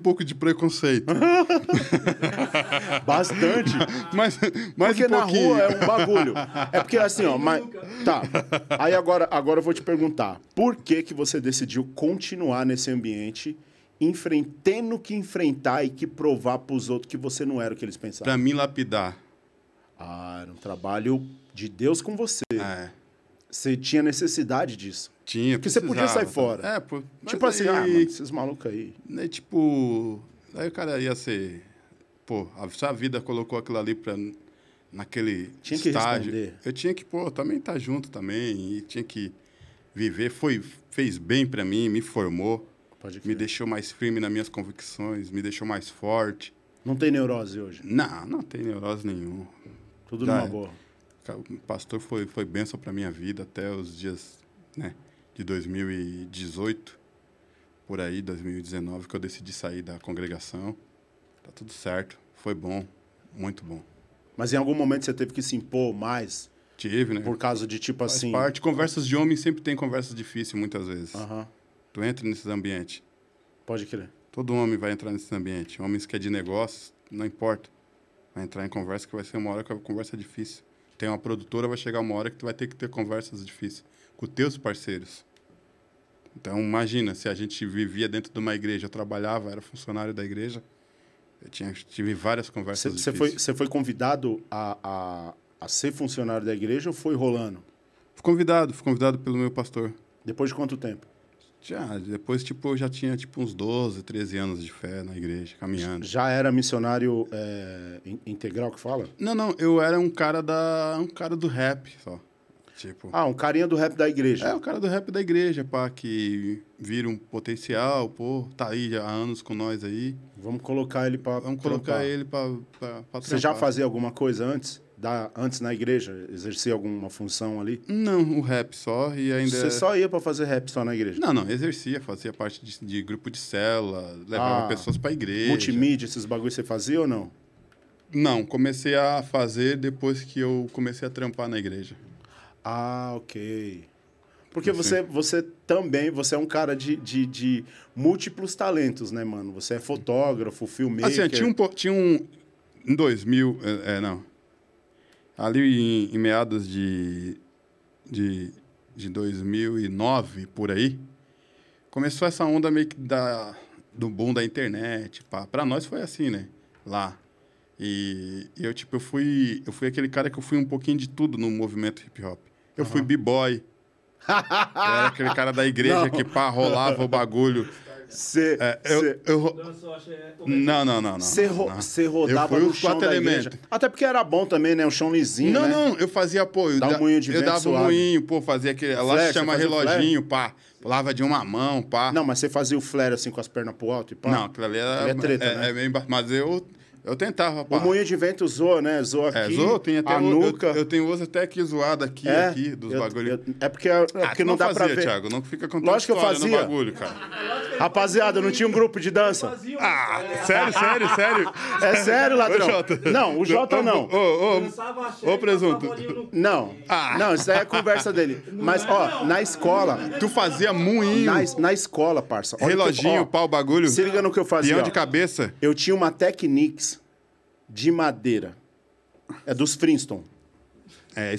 um pouco de preconceito. Bastante. Mas, mas porque um na rua é um bagulho. É porque assim, ó, mas tá. Aí agora, agora eu vou te perguntar, por que que você decidiu continuar nesse ambiente? Enfrentando que enfrentar e que provar para os outros que você não era o que eles pensavam. Para mim lapidar. Ah, era um trabalho de Deus com você. É. Você tinha necessidade disso. Tinha, Porque você podia sair fora. É, pô, tipo assim, aí, assim, ah, mano, esses malucos aí. Né, tipo, aí o cara ia ser... Pô, a sua vida colocou aquilo ali pra, naquele tinha que estágio. Responder. Eu tinha que, pô, também estar tá junto também. E tinha que viver. Foi, fez bem para mim, me formou. me deixou mais firme nas minhas convicções, me deixou mais forte. Não tem neurose hoje? Não, não tem neurose nenhuma. Tudo Já, numa é. boa o pastor foi, foi benção para minha vida até os dias né, de 2018, por aí, 2019, que eu decidi sair da congregação. Tá tudo certo, foi bom, muito bom. Mas em algum momento você teve que se impor mais? Tive, né? Por causa de tipo Faz assim. parte. Conversas de homem sempre tem conversas difíceis, muitas vezes. Tu entra nesses ambientes. Pode crer. Todo homem vai entrar nesse ambiente. Homens que é de negócios, não importa. Vai entrar em conversa que vai ser uma hora que a conversa é difícil tem uma produtora, vai chegar uma hora que tu vai ter que ter conversas difíceis com teus parceiros. Então, imagina, se a gente vivia dentro de uma igreja, eu trabalhava, era funcionário da igreja, eu tinha, tive várias conversas Você foi, foi convidado a, a, a, ser funcionário da igreja ou foi rolando? Fui convidado, fui convidado pelo meu pastor. Depois de quanto tempo? Já, depois, tipo, eu já tinha, tipo, uns 12, 13 anos de fé na igreja, caminhando. Já era missionário é, integral que fala? Não, não, eu era um cara da... um cara do rap, só. Tipo, ah, um carinha do rap da igreja. É, o cara do rap da igreja, pá, que vira um potencial, pô, tá aí há anos com nós aí. Vamos colocar ele pra. Vamos trampar. colocar ele pra, pra, pra Você já fazia alguma coisa antes? Da, antes na igreja? Exercia alguma função ali? Não, o rap só e ainda. Você só ia para fazer rap só na igreja? Não, não, exercia, fazia parte de, de grupo de cela levava ah, pessoas pra igreja. Multimídia, esses bagulhos você fazia ou não? Não, comecei a fazer depois que eu comecei a trampar na igreja. Ah, ok. Porque assim. você, você também, você é um cara de, de, de múltiplos talentos, né, mano? Você é fotógrafo, filmmaker... Assim, tinha um... Tinha um em 2000, é, é, não. Ali em, em meados de, de, de 2009, por aí, começou essa onda meio que da, do boom da internet, pá. Pra nós foi assim, né? Lá. E, e eu, tipo, eu fui, eu fui aquele cara que eu fui um pouquinho de tudo no movimento hip-hop. Eu fui b-boy. era aquele cara da igreja não. que pá, rolava o bagulho. Você. é, eu, eu... Não, não, não. Você ro... rodava eu fui no chão da igreja. Até porque era bom também, né? O chão lisinho, Não, né? não. Eu fazia, apoio Dá um moinho de Eu vento dava suave. um moinho, pô. Fazia aquele... ela lá chama reloginho, pá. Pulava de uma mão, pá. Não, mas você fazia o flare assim com as pernas pro alto e pá? Não, aquilo ali era... é treta, é, né? É bem... Mas eu... Eu tentava, pá. O moinho de vento zoa, né? Zoa é, aqui. É, zoa, tem até a nuca. Eu, eu, tenho uso até aqui zoado aqui, é, aqui, dos bagulhos. é porque, é ah, porque não, não, dá fazia, pra ver. Thiago, não fica contando Lógico que eu fazia. Bagulho, Rapaziada, não tinha um grupo de dança. Fazia, ah, sério, sério, sério. É sério, ladrão. O Jota. Não, o Jota não. Ô, ô, ô, presunto. Não, ah. não, isso aí é a conversa dele. Mas, é, ó, na escola... Tu fazia moinho. Na, na escola, parça. Reloginho, pau, bagulho. Se liga no que eu fazia. Pião de cabeça. Eu tinha uma Technics de madeira. É dos Princeton. É,